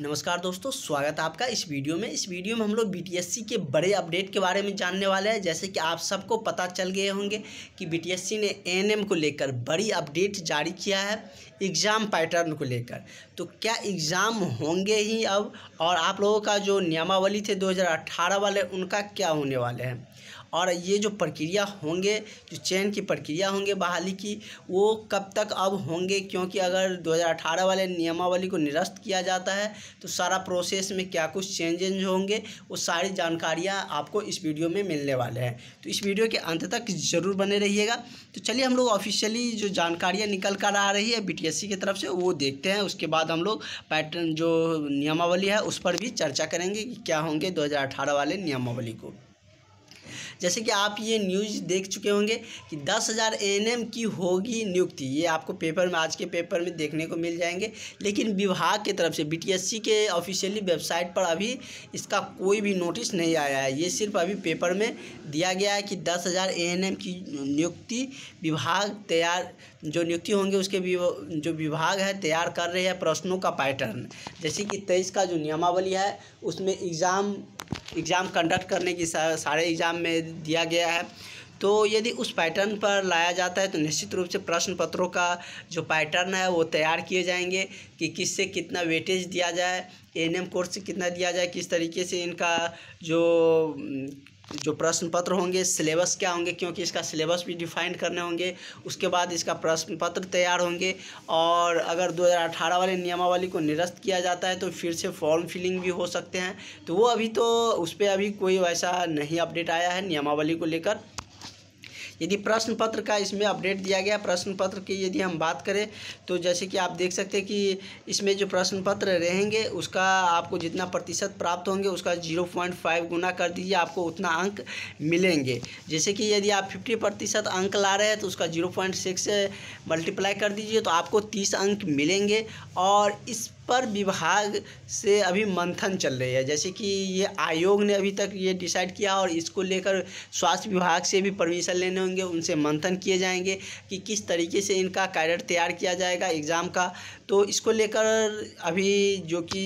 नमस्कार दोस्तों स्वागत है आपका इस वीडियो में इस वीडियो में हम लोग बी के बड़े अपडेट के बारे में जानने वाले हैं जैसे कि आप सबको पता चल गए होंगे कि बी ने एन को लेकर बड़ी अपडेट जारी किया है एग्ज़ाम पैटर्न को लेकर तो क्या एग्ज़ाम होंगे ही अब और आप लोगों का जो नियमावली थे 2018 वाले उनका क्या होने वाले हैं और ये जो प्रक्रिया होंगे जो चयन की प्रक्रिया होंगे बहाली की वो कब तक अब होंगे क्योंकि अगर 2018 वाले नियमावली को निरस्त किया जाता है तो सारा प्रोसेस में क्या कुछ चेंजेज होंगे वो सारी जानकारियाँ आपको इस वीडियो में मिलने वाले हैं तो इस वीडियो के अंत तक ज़रूर बने रहिएगा तो चलिए हम लोग ऑफिशियली जो जानकारियाँ निकल कर आ रही है सी की तरफ से वो देखते हैं उसके बाद हम लोग पैटर्न जो नियमावली है उस पर भी चर्चा करेंगे कि क्या होंगे 2018 वाले नियमावली को जैसे कि आप ये न्यूज़ देख चुके होंगे कि दस हज़ार की होगी नियुक्ति ये आपको पेपर में आज के पेपर में देखने को मिल जाएंगे लेकिन विभाग की तरफ से बी के ऑफिशियली वेबसाइट पर अभी इसका कोई भी नोटिस नहीं आया है ये सिर्फ अभी पेपर में दिया गया है कि दस हज़ार की नियुक्ति विभाग तैयार जो नियुक्ति होंगे उसके जो विभाग है तैयार कर रहे हैं प्रश्नों का पैटर्न जैसे कि तेईस का जो नियमावली है उसमें एग्ज़ाम एग्ज़ाम कंडक्ट करने की सारे एग्ज़ाम में दिया गया है तो यदि उस पैटर्न पर लाया जाता है तो निश्चित रूप से प्रश्न पत्रों का जो पैटर्न है वो तैयार किए जाएंगे कि किससे कितना वेटेज दिया जाए एन एम कोर्स से कितना दिया जाए किस तरीके से इनका जो जो प्रश्न पत्र होंगे सिलेबस क्या होंगे क्योंकि इसका सिलेबस भी डिफाइंड करने होंगे उसके बाद इसका प्रश्न पत्र तैयार होंगे और अगर 2018 वाले नियमावली को निरस्त किया जाता है तो फिर से फॉर्म फिलिंग भी हो सकते हैं तो वो अभी तो उस पर अभी कोई वैसा नहीं अपडेट आया है नियमावली को लेकर यदि प्रश्न पत्र का इसमें अपडेट दिया गया प्रश्न पत्र की यदि हम बात करें तो जैसे कि आप देख सकते हैं कि इसमें जो प्रश्न पत्र रहेंगे उसका आपको जितना प्रतिशत प्राप्त होंगे उसका जीरो पॉइंट फाइव गुना कर दीजिए आपको उतना अंक मिलेंगे जैसे कि यदि आप फिफ्टी प्रतिशत अंक ला रहे हैं तो उसका जीरो पॉइंट सिक्स मल्टीप्लाई कर दीजिए तो आपको तीस अंक मिलेंगे और इस पर विभाग से अभी मंथन चल रही है जैसे कि ये आयोग ने अभी तक ये डिसाइड किया और इसको लेकर स्वास्थ्य विभाग से भी परमिशन लेने होंगे उनसे मंथन किए जाएंगे कि किस तरीके से इनका कैडर तैयार किया जाएगा एग्ज़ाम का तो इसको लेकर अभी जो कि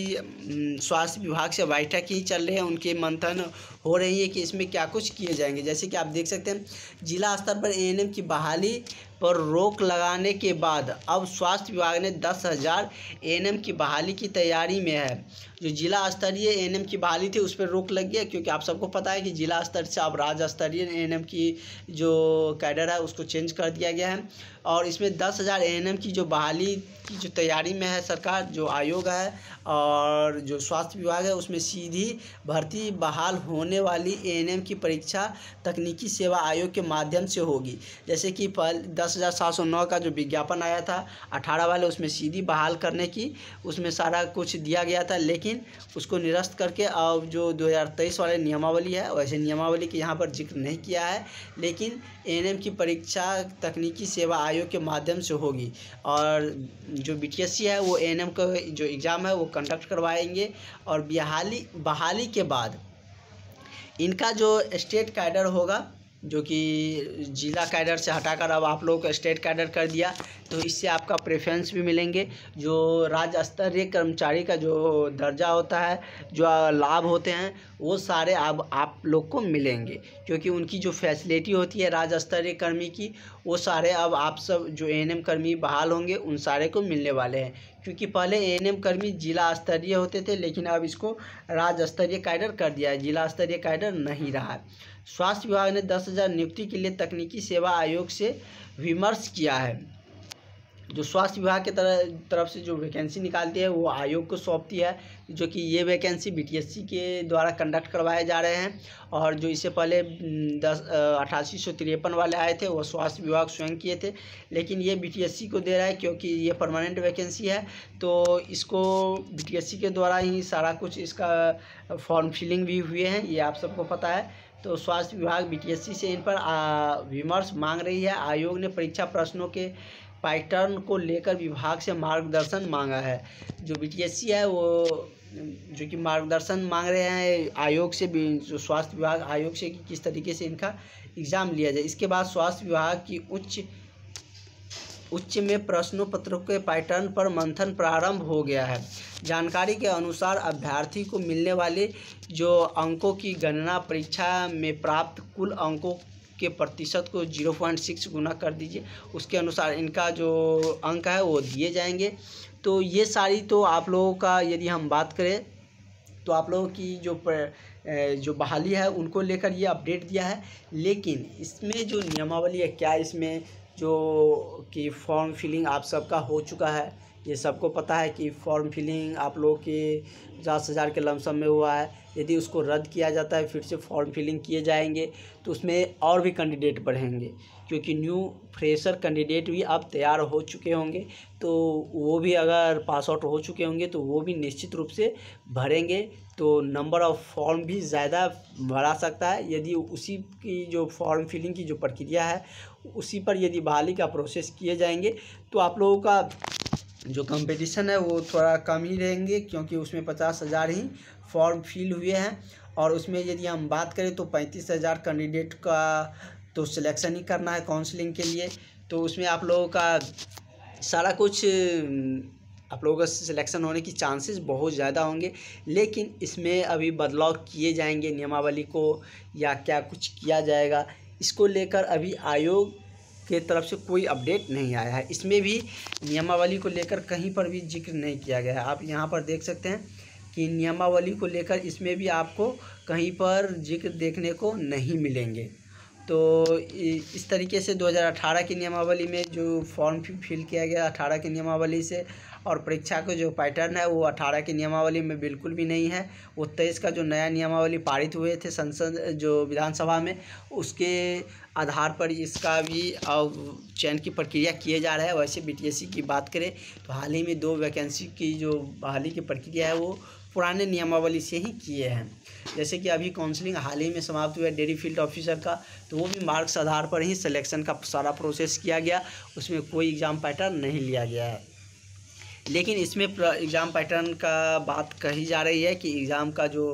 स्वास्थ्य विभाग से बैठक ही चल रही है उनके मंथन हो रही है कि इसमें क्या कुछ किए जाएंगे जैसे कि आप देख सकते हैं जिला स्तर पर ए की बहाली पर रोक लगाने के बाद अब स्वास्थ्य विभाग ने दस हज़ार एन की बहाली की तैयारी में है जो जिला स्तरीय एन की बहाली थी उस पर रोक लग गया क्योंकि आप सबको पता है कि जिला स्तर से अब राज्य स्तरीय एन की जो कैडर है उसको चेंज कर दिया गया है और इसमें दस हज़ार ए की जो बहाली की जो तैयारी में है सरकार जो आयोग है और जो स्वास्थ्य विभाग है उसमें सीधी भर्ती बहाल होने वाली ए की परीक्षा तकनीकी सेवा आयोग के माध्यम से होगी जैसे कि पहले दस हज़ार सात सौ नौ का जो विज्ञापन आया था अठारह वाले उसमें सीधी बहाल करने की उसमें सारा कुछ दिया गया था लेकिन उसको निरस्त करके अब जो दो हज़ार तेईस वाले नियमावली है वैसे नियमावली के यहाँ पर जिक्र नहीं किया है लेकिन ए की परीक्षा तकनीकी सेवा आयोग आयोग के माध्यम से होगी और जो बी है वो एन का जो एग्ज़ाम है वो कंडक्ट करवाएंगे और बहाली बहाली के बाद इनका जो स्टेट कैडर होगा जो कि ज़िला कैडर से हटाकर अब आप लोगों को स्टेट कैडर कर दिया तो इससे आपका प्रेफरेंस भी मिलेंगे जो राज्य स्तरीय कर्मचारी का जो दर्जा होता है जो लाभ होते हैं वो सारे अब आप लोग को मिलेंगे क्योंकि उनकी जो फैसिलिटी होती है राज्य स्तरीय कर्मी की वो सारे अब आप सब जो एएनएम कर्मी बहाल होंगे उन सारे को मिलने वाले हैं क्योंकि पहले ए कर्मी जिला स्तरीय होते थे लेकिन अब इसको राज्य स्तरीय कैडर कर दिया है जिला स्तरीय कैडर नहीं रहा है स्वास्थ्य विभाग ने दस हज़ार नियुक्ति के लिए तकनीकी सेवा आयोग से विमर्श किया है जो स्वास्थ्य विभाग के तरह तरफ से जो वैकेंसी निकालती है वो आयोग को सौंपती है जो कि ये वैकेंसी बीटीएससी के द्वारा कंडक्ट करवाए जा रहे हैं और जो इससे पहले हम्म, दस अठासी सौ तिरपन वाले आए थे वो स्वास्थ्य विभाग स्वयं किए थे लेकिन ये बीटीएससी को दे रहा है क्योंकि ये परमानेंट वैकेंसी है तो इसको बी के द्वारा ही सारा कुछ इसका फॉर्म फिलिंग भी हुए हैं ये आप सबको पता है तो स्वास्थ्य विभाग बी से इन पर विमर्श मांग रही है आयोग ने परीक्षा प्रश्नों के पैटर्न को लेकर विभाग से मार्गदर्शन मांगा है जो बी है वो जो कि मार्गदर्शन मांग रहे हैं आयोग से भी जो स्वास्थ्य विभाग आयोग से कि किस तरीके से इनका एग्ज़ाम लिया जाए इसके बाद स्वास्थ्य विभाग की उच्च उच्च में प्रश्नों पत्रों के पैटर्न पर मंथन प्रारंभ हो गया है जानकारी के अनुसार अभ्यर्थी को मिलने वाले जो अंकों की गणना परीक्षा में प्राप्त कुल अंकों के प्रतिशत को जीरो पॉइंट सिक्स गुना कर दीजिए उसके अनुसार इनका जो अंक है वो दिए जाएंगे तो ये सारी तो आप लोगों का यदि हम बात करें तो आप लोगों की जो पर, जो बहाली है उनको लेकर ये अपडेट दिया है लेकिन इसमें जो नियमावली है क्या इसमें जो कि फॉर्म फिलिंग आप सबका हो चुका है ये सबको पता है कि फॉर्म फिलिंग आप लोगों के पचास हज़ार के लमसम में हुआ है यदि उसको रद्द किया जाता है फिर से फॉर्म फिलिंग किए जाएंगे तो उसमें और भी कैंडिडेट बढ़ेंगे क्योंकि न्यू फ्रेशर कैंडिडेट भी अब तैयार हो चुके होंगे तो वो भी अगर पास आउट हो चुके होंगे तो वो भी निश्चित रूप से भरेंगे तो नंबर ऑफ़ फॉर्म भी ज़्यादा बढ़ा सकता है यदि उसी की जो फॉर्म फिलिंग की जो प्रक्रिया है उसी पर यदि बहाली का प्रोसेस किए जाएंगे तो आप लोगों का जो कंपटीशन है वो थोड़ा कम ही रहेंगे क्योंकि उसमें पचास हज़ार ही फॉर्म फिल हुए हैं और उसमें यदि हम बात करें तो पैंतीस हज़ार कैंडिडेट का तो सिलेक्शन ही करना है काउंसलिंग के लिए तो उसमें आप लोगों का सारा कुछ आप लोगों का सिलेक्शन होने की चांसेस बहुत ज़्यादा होंगे लेकिन इसमें अभी बदलाव किए जाएंगे नियमावली को या क्या कुछ किया जाएगा इसको लेकर अभी आयोग के तरफ से कोई अपडेट नहीं आया है इसमें भी नियमावली को लेकर कहीं पर भी जिक्र नहीं किया गया है आप यहाँ पर देख सकते हैं कि नियमावली को लेकर इसमें भी आपको कहीं पर जिक्र देखने को नहीं मिलेंगे तो इस तरीके से 2018 की नियमावली में जो फॉर्म फिल किया गया 18 की नियमावली से और परीक्षा का जो पैटर्न है वो अठारह की नियमावली में बिल्कुल भी नहीं है वो तेईस का जो नया नियमावली पारित हुए थे संसद जो विधानसभा में उसके आधार पर इसका भी चयन की प्रक्रिया किए जा रहा है वैसे बीटीएससी की बात करें तो हाल ही में दो वैकेंसी की जो बहाली की प्रक्रिया है वो पुराने नियमावली से ही किए हैं जैसे कि अभी काउंसलिंग हाल ही में समाप्त हुआ डेयरी फील्ड ऑफिसर का तो वो भी मार्क्स आधार पर ही सिलेक्शन का सारा प्रोसेस किया गया उसमें कोई एग्ज़ाम पैटर्न नहीं लिया गया है लेकिन इसमें एग्ज़ाम पैटर्न का बात कही जा रही है कि एग्ज़ाम का जो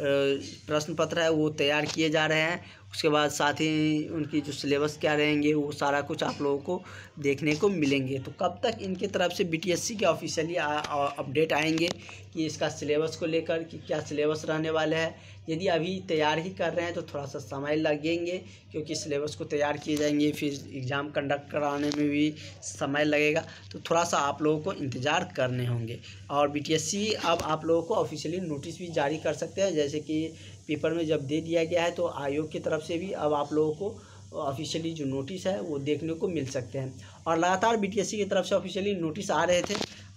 प्रश्न पत्र है वो तैयार किए जा रहे हैं उसके बाद साथ ही उनकी जो सिलेबस क्या रहेंगे वो सारा कुछ आप लोगों को देखने को मिलेंगे तो कब तक इनके तरफ से बीटीएससी के ऑफिशियली अपडेट आएंगे कि इसका सिलेबस को लेकर कि क्या सिलेबस रहने वाला है यदि अभी तैयार ही कर रहे हैं तो थोड़ा सा समय लगेंगे क्योंकि सिलेबस को तैयार किए जाएंगे फिर एग्ज़ाम कंडक्ट कराने में भी समय लगेगा तो थोड़ा सा आप लोगों को इंतज़ार करने होंगे और बी अब आप लोगों को ऑफिशियली नोटिस भी जारी कर सकते हैं जैसे कि पेपर में जब दे दिया गया है तो आयोग की तरफ से भी अब आप लोगों को ऑफिशियली जो नोटिस है वो देखने को मिल सकते हैं और लगातार बीटीएससी की तरफ से ऑफिशियली नोटिस आ रहे थे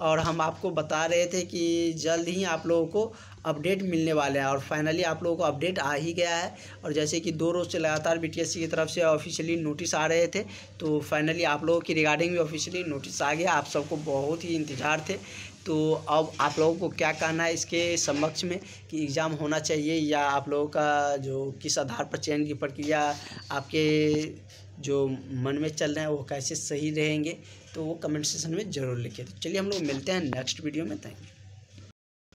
और हम आपको बता रहे थे कि जल्द ही आप लोगों को अपडेट मिलने वाले हैं और फाइनली आप लोगों को अपडेट आ ही गया है और जैसे कि दो रोज़ से लगातार बीटीएससी की तरफ से ऑफिशियली नोटिस आ रहे थे तो फाइनली आप लोगों की रिगार्डिंग भी ऑफिशियली नोटिस आ गया आप सबको बहुत ही इंतज़ार थे तो अब आप लोगों को क्या कहना है इसके समक्ष में कि एग्ज़ाम होना चाहिए या आप लोगों का जो किस आधार पर चयन की प्रक्रिया आपके जो मन में चल रहे हैं वो कैसे सही रहेंगे तो वो कमेंट सेशन में ज़रूर लिखिए तो चलिए हम लोग मिलते हैं नेक्स्ट वीडियो में थैंक यू